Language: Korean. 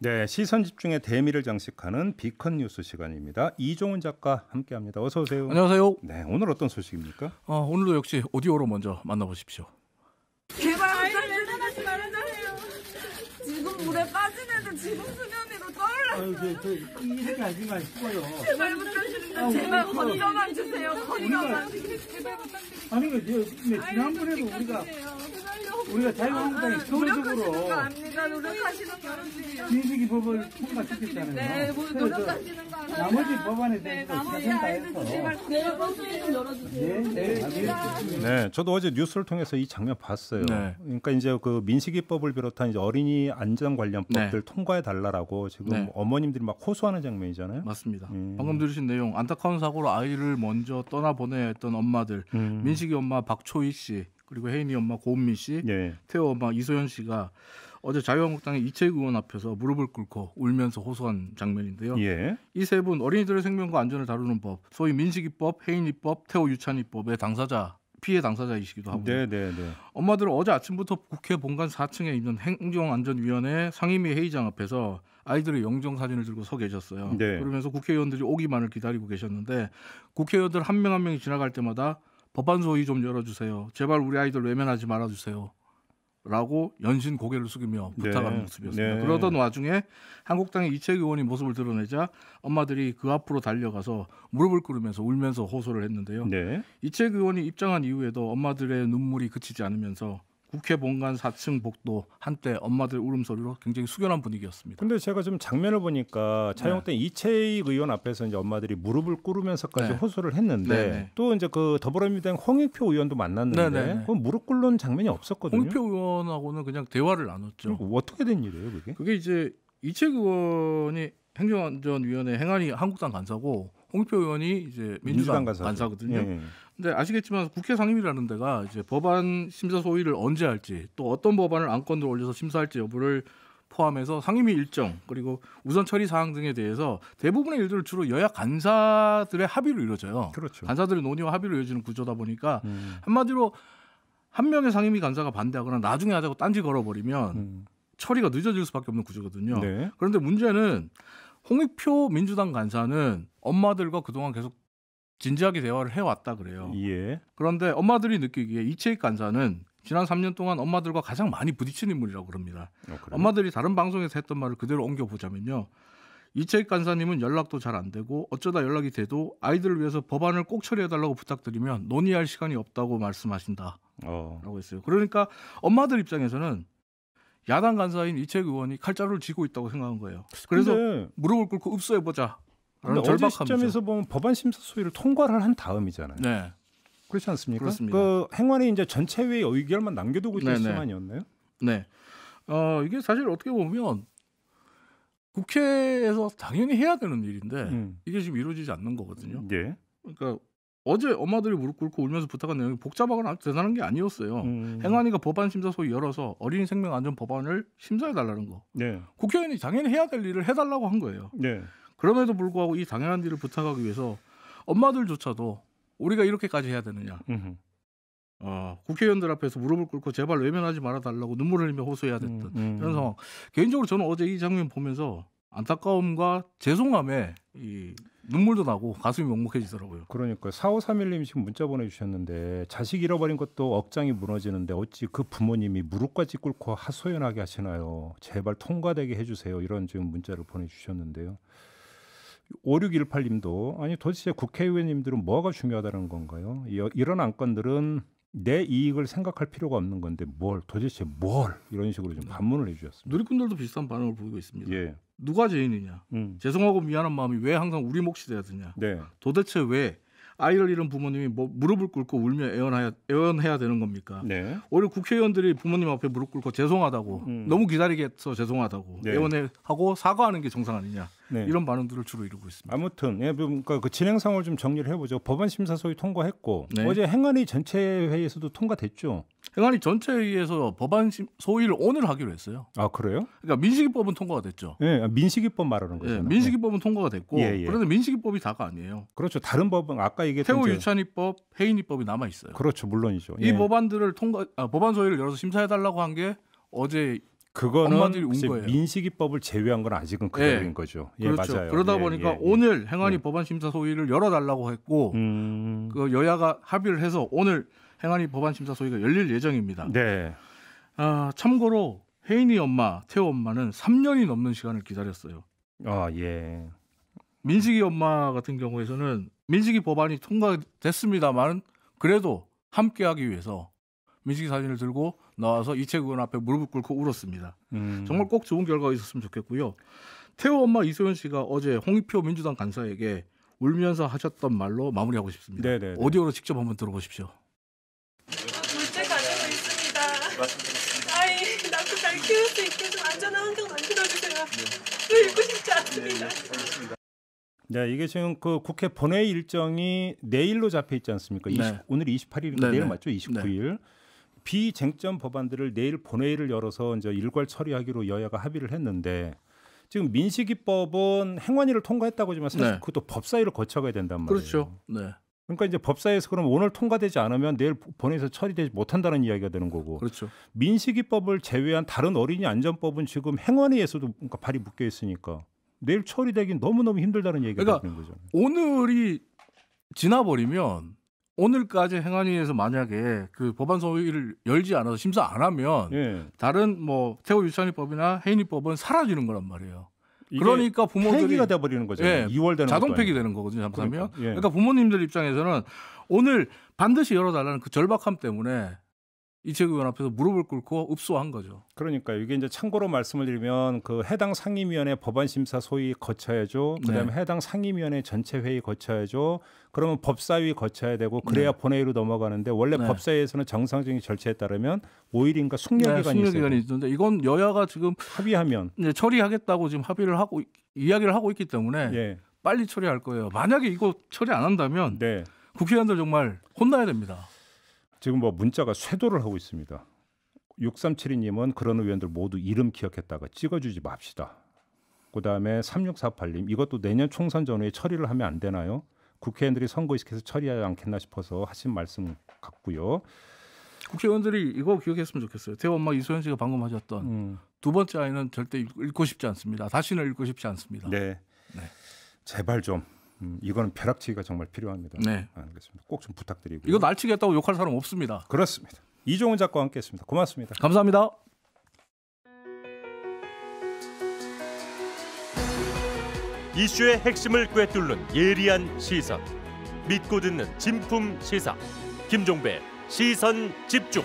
네, 시선 집중의 대미를 장식하는 비컨 뉴스 시간입니다. 이종훈 작가 함께합니다. 어서 오세요. 안녕하세요. 네, 오늘 어떤 소식입니까? 어, 오늘도 역시 오디오로 먼저 만나보십시오. 제발 아이를 내려지 말아요. 지금 물에 빠진 애들 지금 수면위로 떠올랐어요. 이렇게 하지 마시고요. 제발 부탁드립니다. 제발 건져만 주세요. 건져만. 아니, 지난번에도 우리가 우리가 자유한국당이 기본적으로 아, 아, 노력하시는 거아니에 민식이 법을 통과시켰잖아요. 네, 네 뭐 노력하시는 거아니 나머지 법안에 네, 대해서 자세히 다해서 내일 버스에 좀 열어주세요. 네, 네. 저도 어제 뉴스를 통해서 이 장면 봤어요. 네. 그러니까 이제 그 민식이법을 비롯한 이제 어린이 안전 관련 법들 네. 통과해 달라라고 지금 네. 어머님들이 막 호소하는 장면이잖아요. 맞습니다. 음. 방금 들으신 내용 안타까운 사고로 아이를 먼저 떠나보내야 했던 엄마들 음. 민식이 엄마 박초희 씨 그리고 혜인이 엄마 고은미 씨, 네. 태호 엄마 이소연 씨가 어제 자유한국당의 이채익 의원 앞에서 무릎을 꿇고 울면서 호소한 장면인데요. 예. 이세 분 어린이들의 생명과 안전을 다루는 법, 소위 민식이법, 혜인이법, 태호 유찬이법의 당사자 피해 당사자이시기도 하고 네네네. 네. 엄마들은 어제 아침부터 국회 본관 4층에 있는 행정안전위원회 상임위 회의장 앞에서 아이들의 영정 사진을 들고 서 계셨어요. 네. 그러면서 국회의원들이 오기만을 기다리고 계셨는데 국회의원들 한 명 한 명이 지나갈 때마다 법안 소위 좀 열어주세요. 제발 우리 아이들 외면하지 말아주세요. 라고 연신 고개를 숙이며 네. 부탁하는 네, 모습이었습니다. 네. 그러던 와중에 한국당의 이채기 의원이 모습을 드러내자 엄마들이 그 앞으로 달려가서 무릎을 꿇으면서 울면서 호소를 했는데요. 네. 이채기 의원이 입장한 이후에도 엄마들의 눈물이 그치지 않으면서 국회 본관 4층 복도 한때 엄마들 울음소리로 굉장히 숙연한 분위기였습니다. 근데 제가 지금 장면을 보니까 차영 때 네. 이채익 의원 앞에서 이제 엄마들이 무릎을 꿇으면서까지 네. 호소를 했는데 네네. 네. 또 이제 그 더불어민주당 홍익표 의원도 만났는데 그 무릎 꿇는 장면이 없었거든요. 홍익표 의원하고는 그냥 대화를 나눴죠. 그러니까 어떻게 된 일이에요, 그게? 그게 이제 이채익 의원이 행정안전위원회 행안위 한국당 간사고 홍표 의원이 이제 민주당, 민주당 간사거든요. 예, 예. 근데 아시겠지만 국회 상임위라는 데가 이제 법안 심사 소위를 언제 할지 또 어떤 법안을 안건으로 올려서 심사할지 여부를 포함해서 상임위 일정 그리고 우선 처리 사항 등에 대해서 대부분의 일들을 주로 여야 간사들의 합의로 이루어져요. 그렇죠. 간사들의 논의와 합의로 이루어지는 구조다 보니까 음. 한마디로 한 명의 상임위 간사가 반대하거나 나중에 하자고 딴지 걸어버리면 음. 처리가 늦어질 수밖에 없는 구조거든요. 네. 그런데 문제는 홍익표 민주당 간사는 엄마들과 그동안 계속 진지하게 대화를 해왔다 그래요. 예. 그런데 엄마들이 느끼기에 이채익 간사는 지난 3년 동안 엄마들과 가장 많이 부딪힌 인물이라고 그럽니다. 어, 엄마들이 다른 방송에서 했던 말을 그대로 옮겨보자면요. 이채익 간사님은 연락도 잘 안 되고 어쩌다 연락이 돼도 아이들을 위해서 법안을 꼭 처리해달라고 부탁드리면 논의할 시간이 없다고 말씀하신다. 어. 라고 했어요. 그러니까 엄마들 입장에서는 야당 간사인 이채익 의원이 칼자루를 쥐고 있다고 생각한 거예요. 그래서 무릎을 꿇고 읍소해보자. 근데 어제 절박함이죠. 시점에서 보면 법안 심사 소위를 통과를 한 다음이잖아요. 네. 그렇지 않습니까? 그렇습니다. 그 행안위 이제 전체 회의 의결만 남겨두고 있을 수만이었나요? 네. 어, 이게 사실 어떻게 보면 국회에서 당연히 해야 되는 일인데 음. 이게 지금 이루어지지 않는 거거든요. 네. 그러니까 어제 엄마들이 무릎 꿇고 울면서 부탁한 내용이 복잡하거나 대단한 게 아니었어요. 음. 행안위가 법안 심사 소위 열어서 어린이 생명 안전 법안을 심사해 달라는 거. 네. 국회의원이 당연히 해야 될 일을 해달라고 한 거예요. 네. 그럼에도 불구하고 이 당연한 일을 부탁하기 위해서 엄마들조차도 우리가 이렇게까지 해야 되느냐. 어, 국회의원들 앞에서 무릎을 꿇고 제발 외면하지 말아달라고 눈물을 흘리며 호소해야 됐던 음, 음. 이런 상황. 개인적으로 저는 어제 이 장면 보면서 안타까움과 죄송함에 이 눈물도 나고 가슴이 먹먹해지더라고요. 그러니까 사오삼일님 지금 문자 보내주셨는데 자식 잃어버린 것도 억장이 무너지는데 어찌 그 부모님이 무릎까지 꿇고 하소연하게 하시나요? 제발 통과되게 해주세요. 이런 지금 문자를 보내주셨는데요. 5618님도 아니 도대체 국회의원님들은 뭐가 중요하다는 건가요? 이런 안건들은 내 이익을 생각할 필요가 없는 건데 뭘 도대체 뭘 이런 식으로 좀 반문을 해주셨습니다. 누리꾼들도 비슷한 반응을 보이고 있습니다. 예. 누가 죄인이냐? 음. 죄송하고 미안한 마음이 왜 항상 우리 몫이 되야 되냐? 네. 도대체 왜 아이를 잃은 부모님이 뭐 무릎을 꿇고 울며 애원해야, 애원해야 되는 겁니까? 네. 오히려 국회의원들이 부모님 앞에 무릎 꿇고 죄송하다고 음. 너무 기다리게 해서 죄송하다고 네. 애원하고 해 사과하는 게 정상 아니냐? 네. 이런 반응들을 주로 이루고 있습니다. 아무튼 예, 그러니까 그 진행상을 좀 정리를 해보죠. 법안 심사 소위 통과했고 네. 어제 행안위 전체 회의에서도 통과됐죠. 행안위 전체 회의에서 법안 심, 소위를 오늘 하기로 했어요. 아 그래요? 그러니까 민식이법은 통과가 됐죠. 예, 아, 민식이법 말하는 거죠. 예, 민식이법은 통과가 됐고 예, 예. 그런데 민식이법이 다가 아니에요. 그렇죠. 다른 법은 아까 얘기했던 태호 유찬이법, 해인이법이 남아 있어요. 그렇죠, 물론이죠. 이 예. 법안들을 통과 아, 법안 소위를 열어서 심사해 달라고 한 게 어제 그거는 민식이법을 제외한 건 아직은 예. 그대로인 예. 거죠. 예, 그렇죠. 맞아요. 그러다 예, 보니까 예, 예. 오늘 행안위 법안심사 소위를 열어달라고 했고 음... 그 여야가 합의를 해서 오늘 행안위 법안심사 소위가 열릴 예정입니다. 네. 아, 참고로 혜인이 엄마, 태호 엄마는 3년이 넘는 시간을 기다렸어요. 아 예. 민식이 엄마 같은 경우에서는 민식이 법안이 통과됐습니다만 그래도 함께하기 위해서 민식이 사진을 들고 나와서 이채근 앞에 무릎 꿇고 울었습니다. 음. 정말 꼭 좋은 결과가 있었으면 좋겠고요. 태호 엄마 이소연 씨가 어제 홍익표 민주당 간사에게 울면서 하셨던 말로 마무리하고 싶습니다. 네네네. 오디오로 직접 한번 들어보십시오. 둘째 가지고 있습니다. 아이 낳고 잘 키울 수 있게 좀 안전한 환경 만들어주세요. 네. 읽고 싶지 않습니다. 네, 네, 네, 이게 지금 그 국회 본회의 일정이 내일로 잡혀 있지 않습니까? 20, 오늘 28일인가 내일 네. 맞죠? 29일. 네. 비쟁점 법안들을 내일 본회의를 열어서 이제 일괄 처리하기로 여야가 합의를 했는데 지금 민식이법은 행안위를 통과했다고 하지만 사실 네. 그것도 법사위를 거쳐가야 된단 말이에요. 그렇죠. 네. 그러니까 이제 법사위에서 그럼 오늘 통과되지 않으면 내일 본회의에서 처리되지 못한다는 이야기가 되는 거고. 그렇죠. 민식이법을 제외한 다른 어린이 안전법은 지금 행안위에서도 그러니까 발이 묶여 있으니까 내일 처리되긴 너무너무 힘들다는 얘기가 그러니까 되는 거죠. 오늘이 지나버리면 오늘까지 행안위에서 만약에 그 법안 소위를 열지 않아서 심사 안 하면 예. 다른 뭐 태호 유치원법이나 해인이법은 사라지는 거란 말이에요. 그러니까 부모들이 폐기가 돼버리는 거죠. 예, 2월 되는 자동 폐기되는 거거든요. 잠깐만요. 그러니까, 예. 그러니까 부모님들 입장에서는 오늘 반드시 열어달라는 그 절박함 때문에 이채규 의원 앞에서 무릎을 꿇고 읍소한 거죠. 그러니까 이게 이제 참고로 말씀을 드리면 그 해당 상임위원회 법안 심사 소위 거쳐야죠. 그다음에 네. 해당 상임위원회 전체 회의 거쳐야죠. 그러면 법사위 거쳐야 되고 그래야 네. 본회의로 넘어가는데 원래 네. 법사위에서는 정상적인 절차에 따르면 5일인가 숙려 네, 기간이 숙려 기간이 있는데 이건 여야가 지금 합의하면 이제 네, 처리하겠다고 지금 합의를 하고 이야기를 하고 있기 때문에 예. 빨리 처리할 거예요. 만약에 이거 처리 안 한다면 네. 국회의원들 정말 혼나야 됩니다. 지금 뭐 문자가 쇄도를 하고 있습니다. 6372님은 그런 의원들 모두 이름 기억했다가 찍어주지 맙시다. 그다음에 3648님 이것도 내년 총선 전후에 처리를 하면 안 되나요? 국회의원들이 선거의식해서 처리하지 않겠나 싶어서 하신 말씀 같고요. 국회의원들이 이거 기억했으면 좋겠어요. 대엄마 이소연 씨가 방금 하셨던 음. 두 번째 아이는 절대 읽고 싶지 않습니다. 다시는 읽고 싶지 않습니다. 네. 네. 제발 좀 음, 이거는 벼락치기가 정말 필요합니다. 네. 알겠습니다. 아, 꼭좀 부탁드리고 이거 날치기다고 욕할 사람 없습니다. 그렇습니다. 이종훈 작가와 함께했습니다. 고맙습니다. 감사합니다. 이슈의 핵심을 꿰뚫는 예리한 시선, 믿고 듣는 진품 시사, 김종배 시선 집중.